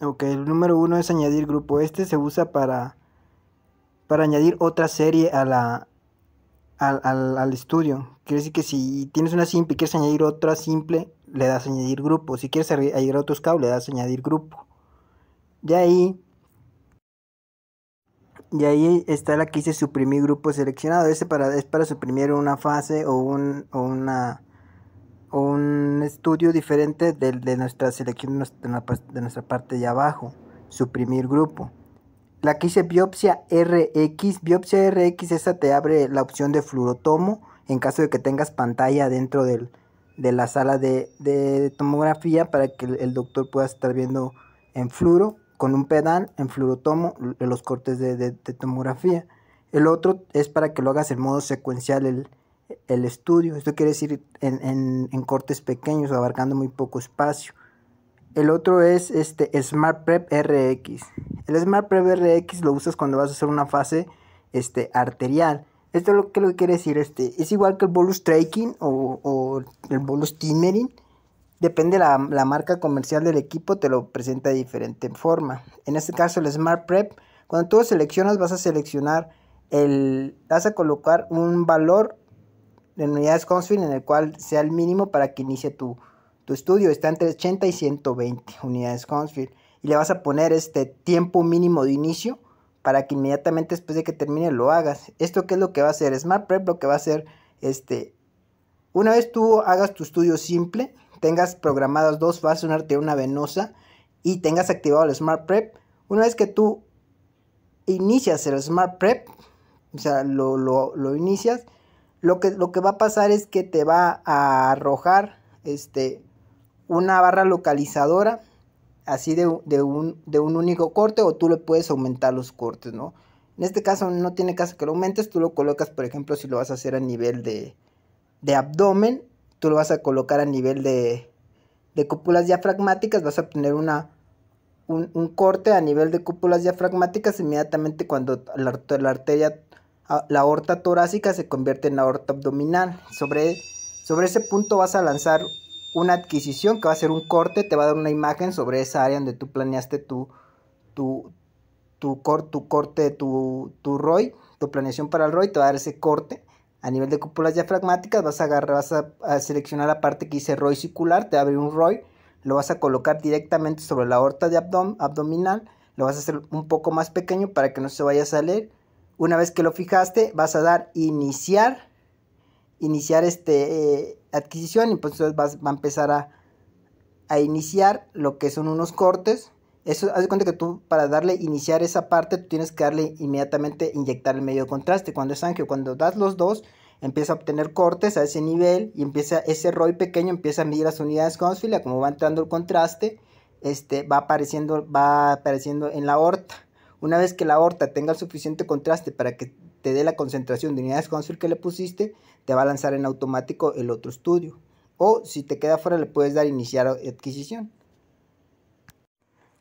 Ok, el número uno es añadir grupo. Este se usa para, para añadir otra serie a la, al, estudio. Quiere decir que si tienes una simple y quieres añadir otra simple, le das añadir grupo. Si quieres añadir otros cables, le das añadir grupo. De ahí, y ahí está la que dice suprimir grupo seleccionado. Ese para, es para suprimir una fase o, un, o una un estudio diferente del de nuestra selección de nuestra parte de abajo, suprimir grupo. La que hice biopsia RX, biopsia RX esa te abre la opción de fluorotomo en caso de que tengas pantalla dentro de la sala de, de, tomografía para que el, doctor pueda estar viendo en fluoro con un pedal en fluorotomo los cortes de, de, de tomografía. El otro es para que lo hagas en modo secuencial el, el estudio. Esto quiere decir en, cortes pequeños, abarcando muy poco espacio. El otro es este Smart Prep RX. El Smart Prep RX lo usas cuando vas a hacer una fase este, arterial. Esto lo que, lo quiere decir. Este, es igual que el bolus tracking o, el bolus timering. Depende la, la marca comercial del equipo, te lo presenta de diferente forma. En este caso, el Smart Prep, cuando tú seleccionas, vas a seleccionar el. vas a colocar un valor en unidades Huntsville en el cual sea el mínimo para que inicie tu, tu estudio. Está entre 80 y 120 unidades Huntsville. Y le vas a poner este tiempo mínimo de inicio para que inmediatamente después de que termine lo hagas. ¿Esto qué es lo que va a hacer? Smart Prep lo que va a hacer, este, una vez tú hagas tu estudio simple, tengas programadas dos fases, una arteria, una venosa, y tengas activado el Smart Prep, una vez que tú inicias el Smart Prep, o sea, lo, lo inicias, lo que, lo que va a pasar es que te va a arrojar este, una barra localizadora así de, un, de, un, único corte o tú le puedes aumentar los cortes, ¿no? En este caso no tiene caso que lo aumentes, tú lo colocas, por ejemplo, si lo vas a hacer a nivel de, abdomen, tú lo vas a colocar a nivel de, cúpulas diafragmáticas, vas a obtener una, un, corte a nivel de cúpulas diafragmáticas inmediatamente cuando la arteria la aorta torácica se convierte en la aorta abdominal. Sobre, sobre ese punto vas a lanzar una adquisición que va a ser un corte, te va a dar una imagen sobre esa área donde tú planeaste tu, tu, cor, tu corte, tu, tu ROI, tu planeación para el ROI, te va a dar ese corte. A nivel de cúpulas diafragmáticas vas a, agarrar, vas a, seleccionar la parte que dice ROI circular, te abre un ROI, lo vas a colocar directamente sobre la aorta de abdominal, lo vas a hacer un poco más pequeño para que no se vaya a salir una vez que lo fijaste, vas a dar iniciar, iniciar este eh, adquisición y pues entonces vas, va a empezar a, iniciar lo que son unos cortes. Eso, haz de cuenta que tú para darle iniciar esa parte, tú tienes que darle inmediatamente inyectar el medio de contraste. Cuando es angio, cuando das los dos, empieza a obtener cortes a ese nivel y empieza ese rol pequeño, empieza a medir las unidades fila como va entrando el contraste, este, va, apareciendo, va apareciendo en la horta. Una vez que la aorta tenga el suficiente contraste para que te dé la concentración de unidades consul que le pusiste, te va a lanzar en automático el otro estudio. O si te queda fuera le puedes dar iniciar adquisición.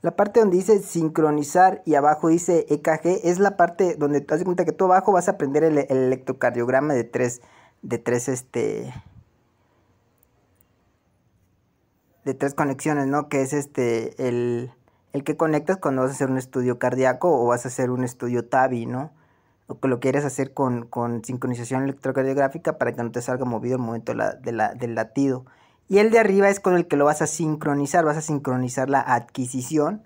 La parte donde dice sincronizar y abajo dice EKG es la parte donde te das cuenta que tú abajo vas a aprender el, electrocardiograma de tres, de tres este, de tres conexiones, ¿no? Que es este, el, el que conectas cuando vas a hacer un estudio cardíaco o vas a hacer un estudio TAVI, ¿no? O que lo quieres hacer con, sincronización electrocardiográfica para que no te salga movido el momento del latido. Y el de arriba es con el que lo vas a sincronizar, vas a sincronizar la adquisición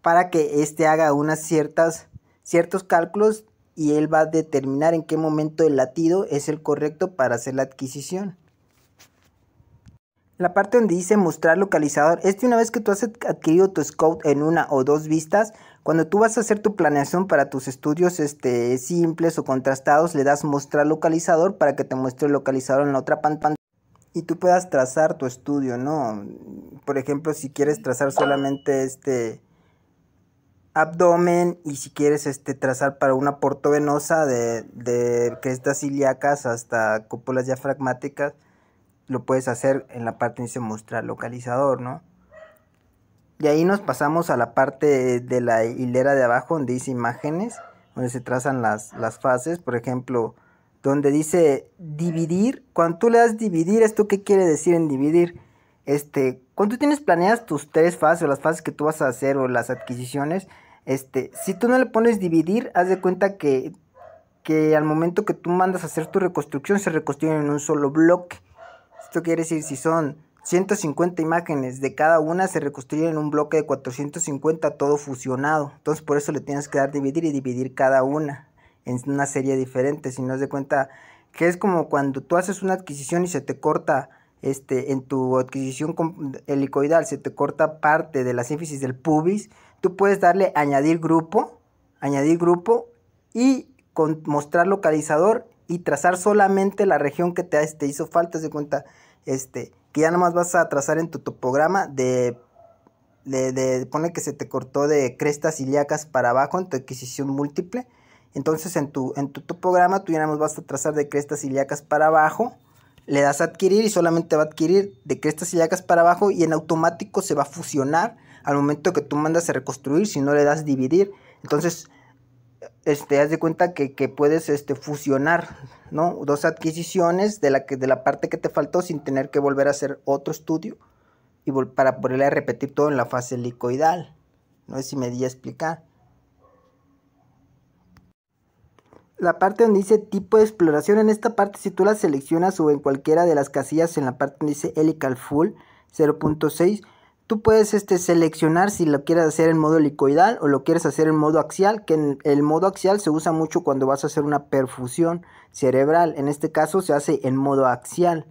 para que éste haga unas ciertas, ciertos cálculos y él va a determinar en qué momento el latido es el correcto para hacer la adquisición. La parte donde dice mostrar localizador este una vez que tú has adquirido tu scout en una o dos vistas, cuando tú vas a hacer tu planeación para tus estudios este, simples o contrastados, le das mostrar localizador para que te muestre el localizador en la otra pantalla y tú puedas trazar tu estudio, ¿no? Por ejemplo, si quieres trazar solamente este abdomen y si quieres este, trazar para una portovenosa de, de crestas ilíacas hasta cúpulas diafragmáticas, lo puedes hacer en la parte dice mostrar localizador, ¿no? Y ahí nos pasamos a la parte de la hilera de abajo donde dice imágenes, donde se trazan las, fases, por ejemplo, donde dice dividir, cuando tú le das dividir, ¿esto qué quiere decir en dividir? Este, cuando tú tienes planeadas tus tres fases o las fases que tú vas a hacer o las adquisiciones, este, si tú no le pones dividir, haz de cuenta que, que al momento que tú mandas a hacer tu reconstrucción se reconstruyen en un solo bloque. Esto quiere decir, si son 150 imágenes de cada una, se reconstruyen en un bloque de 450 todo fusionado. Entonces por eso le tienes que dar dividir y dividir cada una en una serie diferente. Si no de cuenta que es como cuando tú haces una adquisición y se te corta este, en tu adquisición helicoidal, se te corta parte de la sínfisis del pubis, tú puedes darle añadir grupo, añadir grupo y con mostrar localizador y trazar solamente la región que te, te hizo falta, de cuenta, este, que ya más vas a trazar en tu topograma de, de, de, pone que se te cortó de crestas ilíacas para abajo en tu adquisición múltiple. Entonces en tu, en tu topograma tú ya más vas a trazar de crestas ilíacas para abajo, le das a adquirir y solamente va a adquirir de crestas ilíacas para abajo y en automático se va a fusionar al momento que tú mandas a reconstruir si no le das dividir. Entonces este, haz de cuenta que, puedes este, fusionar, ¿no? Dos adquisiciones de la, que, de la parte que te faltó sin tener que volver a hacer otro estudio y para poderle repetir todo en la fase helicoidal. No sé si me di a explicar. La parte donde dice tipo de exploración, en esta parte si tú la seleccionas o en cualquiera de las casillas en la parte donde dice helical full 0.6, Tú puedes este, seleccionar si lo quieres hacer en modo helicoidal o lo quieres hacer en modo axial, que el modo axial se usa mucho cuando vas a hacer una perfusión cerebral. En este caso se hace en modo axial.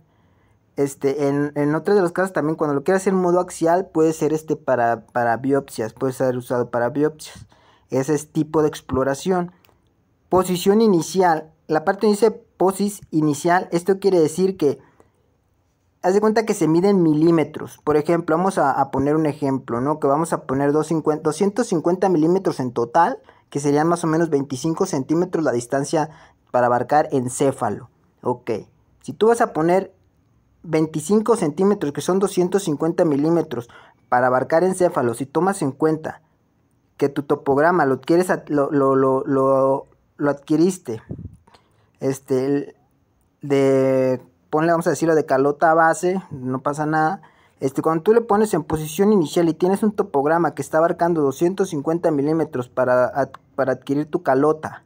Este, en, en otros de los casos también cuando lo quieres hacer en modo axial puede ser este para, para biopsias, puede ser usado para biopsias. Ese es tipo de exploración. Posición inicial. La parte dice posis inicial, esto quiere decir que haz de cuenta que se miden milímetros. Por ejemplo, vamos a, poner un ejemplo, ¿no? Que vamos a poner 250, milímetros en total, que serían más o menos 25 centímetros la distancia para abarcar encéfalo. Ok, si tú vas a poner 25 centímetros, que son 250 milímetros, para abarcar encéfalo, si tomas en cuenta que tu topograma lo, quieres lo, lo adquiriste este, de ponle, vamos a decirlo, de calota a base, no pasa nada. Este, cuando tú le pones en posición inicial y tienes un topograma que está abarcando 250 milímetros para, adquirir tu calota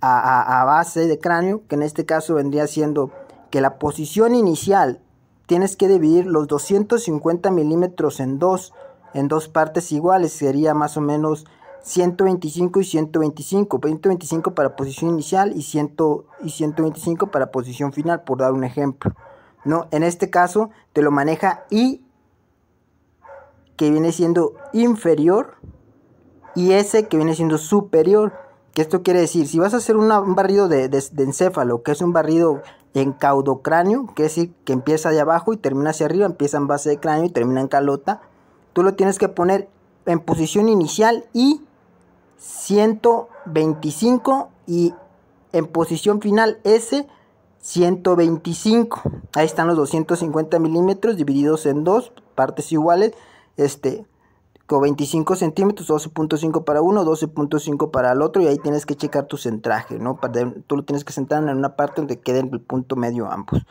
a, base de cráneo, que en este caso vendría siendo que la posición inicial tienes que dividir los 250 milímetros en dos, en dos partes iguales, sería más o menos 125 y 125, 125 para posición inicial y, 100, y 125 para posición final, por dar un ejemplo. ¿no? En este caso te lo maneja I, que viene siendo inferior, y S, que viene siendo superior. Que esto quiere decir, si vas a hacer un barrido de, encéfalo, que es un barrido en caudocráneo, que es decir, que empieza de abajo y termina hacia arriba, empieza en base de cráneo y termina en calota, tú lo tienes que poner en posición inicial y 125 y en posición final S 125. Ahí están los 250 milímetros divididos en dos partes iguales. Este, con 25 centímetros, 12.5 para uno, 12.5 para el otro, y ahí tienes que checar tu centraje, ¿no? Tú lo tienes que centrar en una parte donde quede el punto medio ambos.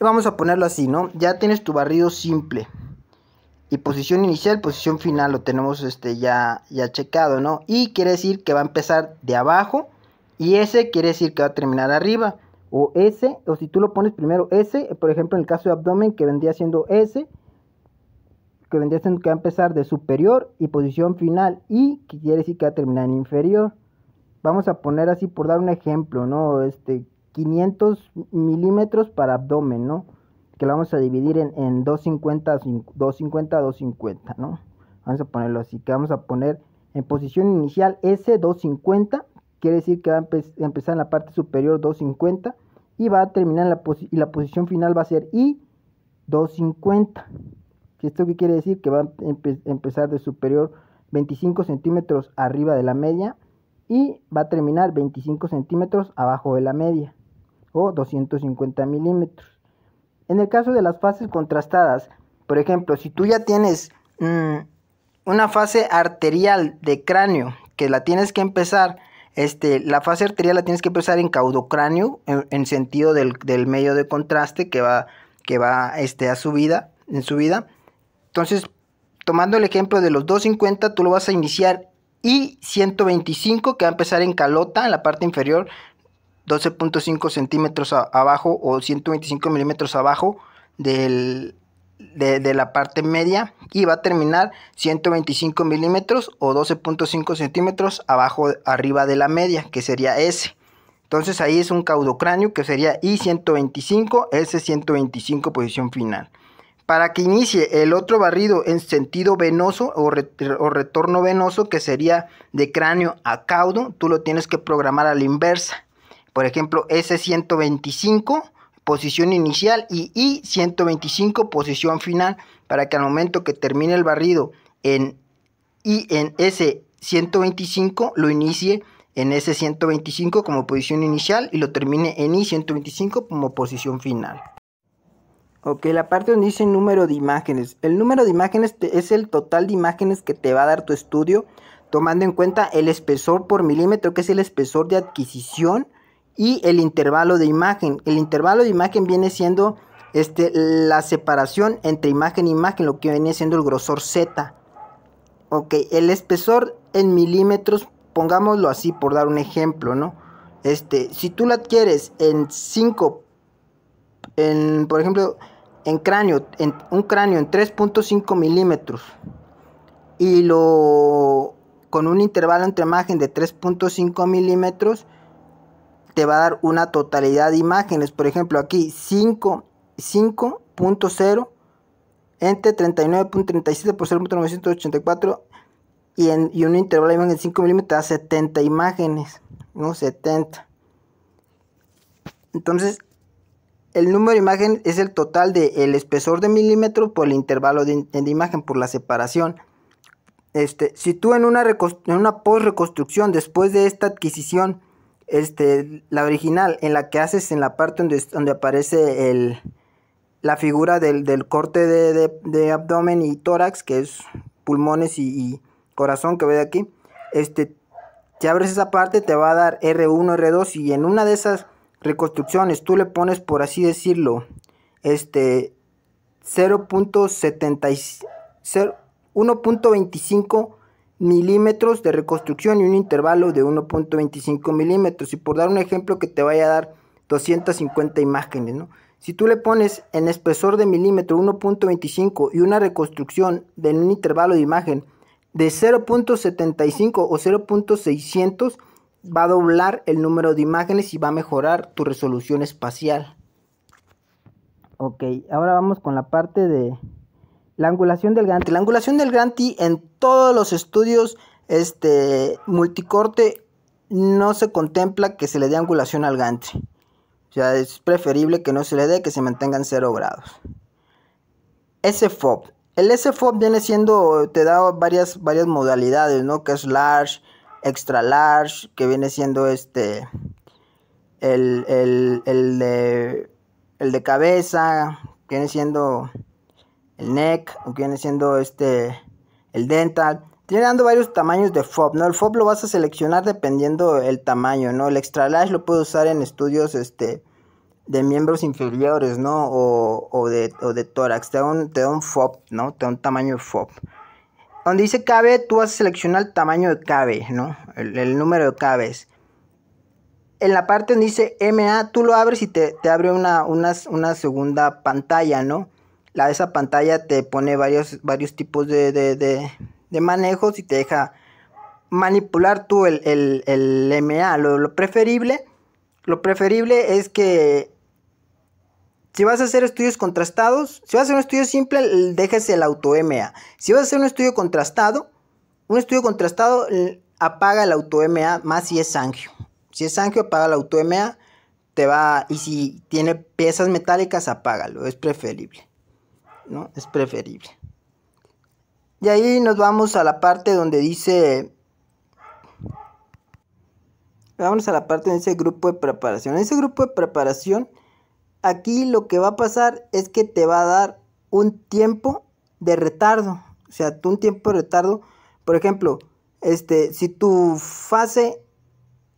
Vamos a ponerlo así, ¿no? Ya tienes tu barrido simple y posición inicial, posición final lo tenemos este, ya, ya checado, ¿no? Y quiere decir que va a empezar de abajo y S quiere decir que va a terminar arriba. O S, o si tú lo pones primero S, por ejemplo en el caso de abdomen que vendría siendo S, que vendría siendo que va a empezar de superior y posición final y que quiere decir que va a terminar en inferior. Vamos a poner así por dar un ejemplo, ¿no? Este, 500 milímetros para abdomen, ¿no? vamos a dividir en, 250, 250, 250, ¿no? Vamos a ponerlo así, que vamos a poner en posición inicial S250, quiere decir que va a empezar en la parte superior 250 y va a terminar en la, y la posición final va a ser I250. ¿Esto que quiere decir? Que va a empezar de superior 25 centímetros arriba de la media y va a terminar 25 centímetros abajo de la media o 250 milímetros. En el caso de las fases contrastadas, por ejemplo, si tú ya tienes mm, una fase arterial de cráneo, que la tienes que empezar, este, la fase arterial la tienes que empezar en caudocráneo, en, sentido del, medio de contraste que va, que va este, a su en Entonces, tomando el ejemplo de los 250, tú lo vas a iniciar y 125 que va a empezar en calota, en la parte inferior, 12.5 centímetros abajo o 125 milímetros abajo del, de, la parte media y va a terminar 125 milímetros o 12.5 centímetros abajo arriba de la media que sería S. Entonces ahí es un caudocráneo que sería I125, S125 posición final. Para que inicie el otro barrido en sentido venoso o, o retorno venoso que sería de cráneo a caudo, tú lo tienes que programar a la inversa. Por ejemplo, S125 posición inicial y I125 posición final para que al momento que termine el barrido en I en S125 lo inicie en S125 como posición inicial y lo termine en I125 como posición final. Ok, la parte donde dice número de imágenes. El número de imágenes es el total de imágenes que te va a dar tu estudio, tomando en cuenta el espesor por milímetro, que es el espesor de adquisición y el intervalo de imagen. El intervalo de imagen viene siendo este, la separación entre imagen e imagen, lo que viene siendo el grosor Z. Ok, el espesor en milímetros, pongámoslo así por dar un ejemplo, ¿no? Este, si tú lo adquieres en 5, en, por ejemplo, en cráneo, en un cráneo en 3.5 milímetros y lo con un intervalo entre imagen de 3.5 milímetros, te va a dar una totalidad de imágenes. Por ejemplo, aquí 5.0 entre 39.37 por 0.984 y, en, un intervalo de imagen de 5 milímetros da 70 imágenes, ¿no? 70. Entonces, el número de imagen es el total del espesor de milímetros por el intervalo de, imagen, por la separación. Este, si tú en una, en una post-reconstrucción, después de esta adquisición, este, la original, en la que haces en la parte donde, aparece la figura del, corte de, abdomen y tórax, que es pulmones y, corazón que ve aquí. Este, si abres esa parte te va a dar R1, R2 y en una de esas reconstrucciones tú le pones, por así decirlo, este 1.25 milímetros de reconstrucción y un intervalo de 1.25 milímetros. Y por dar un ejemplo que te vaya a dar 250 imágenes, ¿no? Si tú le pones en espesor de milímetro 1.25 y una reconstrucción de un intervalo de imagen de 0.75 o 0.600, va a doblar el número de imágenes y va a mejorar tu resolución espacial. Ok, ahora vamos con la parte de, la angulación del gante. La angulación del Ganti en todos los estudios este, multicorte no se contempla que se le dé angulación al gantry. O sea, es preferible que no se le dé, que se mantengan 0 grados. SFOB. El SFOB viene siendo, te da varias, varias modalidades, ¿no? Que es large, extra large, que viene siendo este, el, el, el de, el de cabeza, viene siendo el neck, viene siendo este, el dental. Tiene dando varios tamaños de fob, ¿no? El fob lo vas a seleccionar dependiendo el tamaño, ¿no? El extra lo puedes usar en estudios, este, de miembros inferiores, ¿no? O, o, de, o de, tórax, te da, un, fob, ¿no? Te da un tamaño de fob. Donde dice cabe, tú vas a seleccionar el tamaño de cabe, ¿no? El, número de cabes. En la parte donde dice MA, tú lo abres y te, abre una segunda pantalla, ¿no? la, esa pantalla te pone varios, varios tipos de, manejos y te deja manipular tú el, el, MA. Lo, preferible, lo preferible es que si vas a hacer estudios contrastados, si vas a hacer un estudio simple, dejes el auto MA. Si vas a hacer un estudio contrastado, un estudio contrastado apaga el auto MA más si es angio. Si es angio, apaga el auto MA te va y si tiene piezas metálicas apágalo, es preferible. ¿no? Es preferible. Y ahí nos vamos a la parte donde dice... Vamos a la parte de ese grupo de preparación. En ese grupo de preparación, aquí lo que va a pasar es que te va a dar un tiempo de retardo. O sea, un tiempo de retardo. Por ejemplo, este, si tu fase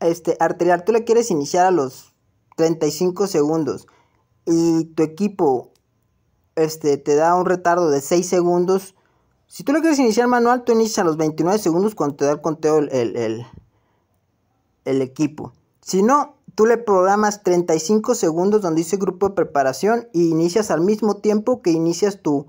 este, arterial tú la quieres iniciar a los 35 segundos y tu equipo este, te da un retardo de 6 segundos. Si tú lo quieres iniciar manual, tú inicias a los 29 segundos cuando te da el conteo el, el, equipo. Si no, tú le programas 35 segundos donde dice grupo de preparación y inicias al mismo tiempo que inicias tu,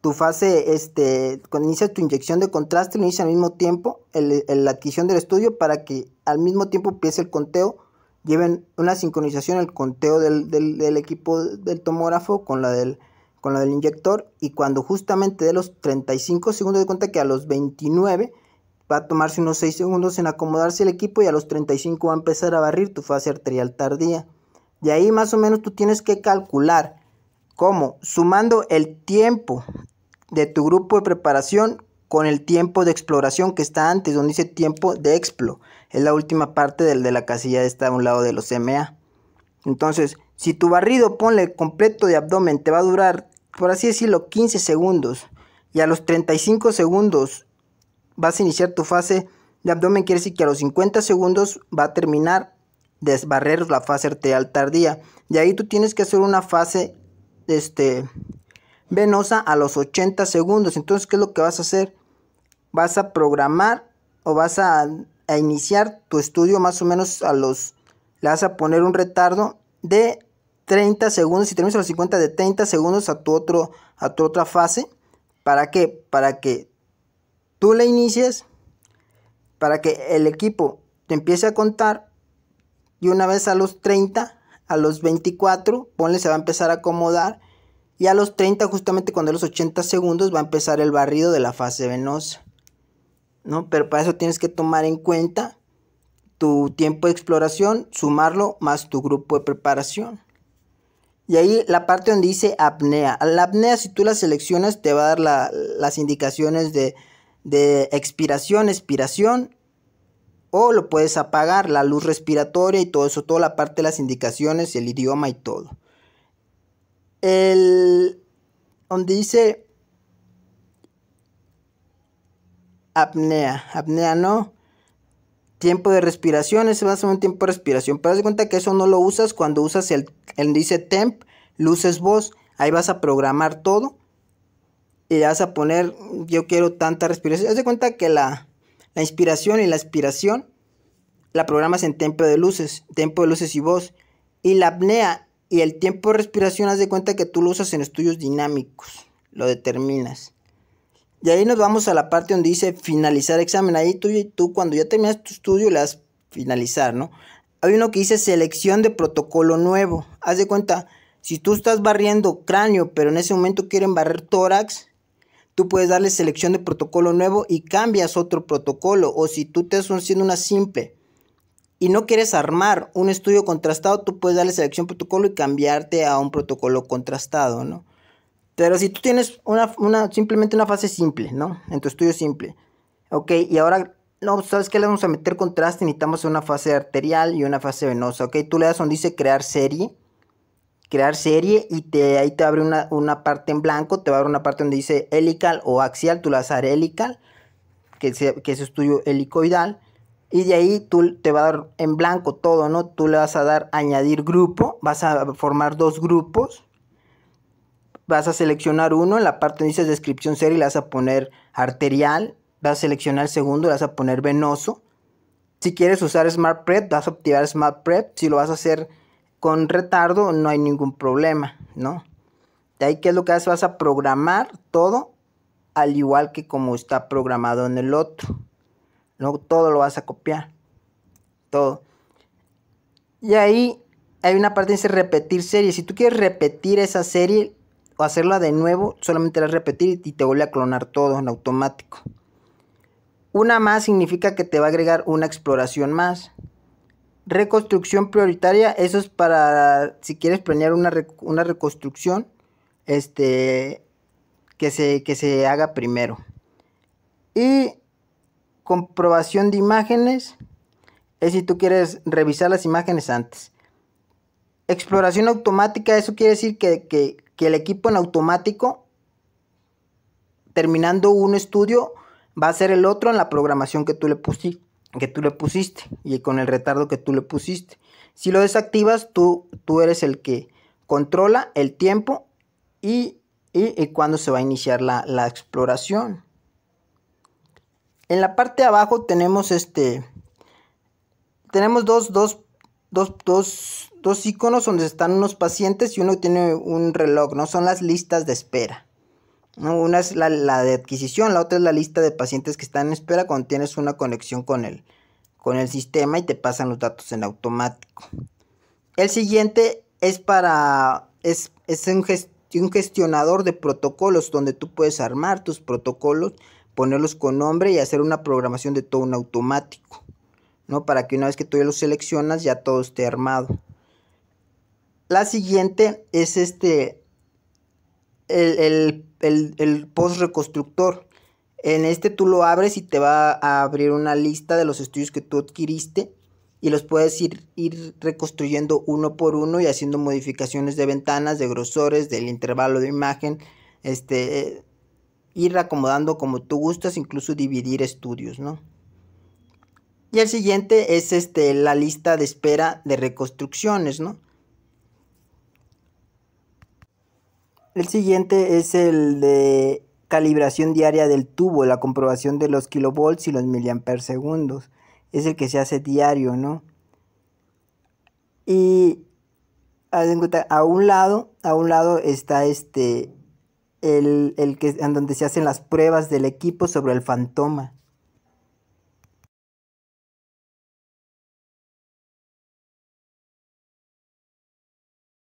tu fase, este, cuando inicias tu inyección de contraste, inicias al mismo tiempo, la adquisición del estudio para que al mismo tiempo empiece el conteo, lleven una sincronización el conteo del equipo del tomógrafo con la del, con lo del inyector y cuando justamente de los 35 segundos de cuenta que a los 29 va a tomarse unos 6 segundos en acomodarse el equipo y a los 35 va a empezar a barrir tu fase arterial tardía. De ahí más o menos tú tienes que calcular cómo sumando el tiempo de tu grupo de preparación con el tiempo de exploración que está antes, donde dice tiempo de explo. Es la última parte del de la casilla está a un lado de los MA. Entonces, si tu barrido, ponle completo de abdomen, te va a durar por así decirlo, 15 segundos y a los 35 segundos vas a iniciar tu fase de abdomen, quiere decir que a los 50 segundos va a terminar desbarreros la fase arterial tardía. De ahí tú tienes que hacer una fase este, venosa a los 80 segundos. Entonces, ¿qué es lo que vas a hacer? Vas a programar o vas a, a iniciar tu estudio más o menos a los... Le vas a poner un retardo de 30 segundos, si terminas a los 50 de 30 segundos a tu, otro, a tu otra fase. ¿Para qué? Para que tú la inicies, para que el equipo te empiece a contar y una vez a los 30, a los 24, ponle, se va a empezar a acomodar y a los 30, justamente cuando a los 80 segundos, va a empezar el barrido de la fase venosa. ¿no? Pero para eso tienes que tomar en cuenta tu tiempo de exploración, sumarlo más tu grupo de preparación. Y ahí la parte donde dice apnea. La apnea, si tú la seleccionas, te va a dar las indicaciones de, expiración, expiración. O lo puedes apagar, la luz respiratoria y todo eso, toda la parte de las indicaciones, el idioma y todo. El, donde dice apnea, apnea no. Tiempo de respiración, ese va a ser un tiempo de respiración. Pero haz cuenta que eso no lo usas cuando usas el, el dice temp luces voz, ahí vas a programar todo y vas a poner, yo quiero tanta respiración. Haz de cuenta que la, la inspiración y la aspiración la programas en tiempo de luces, tiempo de luces y voz. Y la apnea y el tiempo de respiración, haz de cuenta que tú lo usas en estudios dinámicos, lo determinas. Y ahí nos vamos a la parte donde dice finalizar examen. Ahí tú, y tú cuando ya terminas tu estudio le das finalizar, ¿no? Hay uno que dice selección de protocolo nuevo. Haz de cuenta, si tú estás barriendo cráneo, pero en ese momento quieren barrer tórax, tú puedes darle selección de protocolo nuevo y cambias otro protocolo. O si tú te estás haciendo una simple y no quieres armar un estudio contrastado, tú puedes darle selección protocolo y cambiarte a un protocolo contrastado, ¿no? Pero si tú tienes una, simplemente una fase simple, ¿no? En tu estudio simple. Ok, y ahora, no, ¿sabes qué? Le vamos a meter contraste, necesitamos una fase arterial y una fase venosa, ok. Tú le das donde dice crear serie crear serie y te, ahí te abre una, una, parte en blanco, te va a abrir una parte donde dice helical o axial, tú la vas a dar helical, que, es tuyo helicoidal, y de ahí tú te va a dar en blanco todo, ¿no? Tú le vas a dar añadir grupo, vas a formar dos grupos, vas a seleccionar uno, en la parte donde dice descripción serie le vas a poner arterial, vas a seleccionar el segundo, le vas a poner venoso, si quieres usar Smart Prep, vas a activar Smart Prep. Si lo vas a hacer con retardo no hay ningún problema, ¿no? De ahí que es lo que haces, vas a programar todo al igual que como está programado en el otro. ¿no? Todo lo vas a copiar. Todo. Y ahí hay una parte que dice repetir serie. Si tú quieres repetir esa serie o hacerla de nuevo, solamente la repetir y te vuelve a clonar todo en automático. Una más significa que te va a agregar una exploración más reconstrucción prioritaria, eso es para si quieres planear una, reconstrucción, este, que se, se haga primero. Y comprobación de imágenes, es si tú quieres revisar las imágenes antes. Exploración automática, eso quiere decir que, que el equipo en automático, terminando un estudio, va a ser el otro en la programación que tú le pusiste que tú le pusiste y con el retardo que tú le pusiste. Si lo desactivas, tú, tú eres el que controla el tiempo y, y, cuándo se va a iniciar la, exploración. En la parte de abajo tenemos este. Tenemos dos, dos, iconos donde están unos pacientes y uno tiene un reloj, ¿no? Son las listas de espera. Una es la, de adquisición, la otra es la lista de pacientes que están en espera cuando tienes una conexión con el, con el sistema y te pasan los datos en automático. El siguiente es para. es, un, gestionador de protocolos donde tú puedes armar tus protocolos, ponerlos con nombre y hacer una programación de todo en automático. ¿no? Para que una vez que tú ya los seleccionas, ya todo esté armado. La siguiente es este. el, el el, el post reconstructor. En este tú lo abres y te va a abrir una lista de los estudios que tú adquiriste y los puedes ir, ir, reconstruyendo uno por uno y haciendo modificaciones de ventanas, de grosores, del intervalo de imagen, este, eh, ir acomodando como tú gustas, incluso dividir estudios, ¿no? Y el siguiente es este, la lista de espera de reconstrucciones, ¿no? El siguiente es el de calibración diaria del tubo, la comprobación de los kilovolts y los miliamperes segundos. Es el que se hace diario, ¿no? Y a un lado, a un lado está este el, que en donde se hacen las pruebas del equipo sobre el fantoma.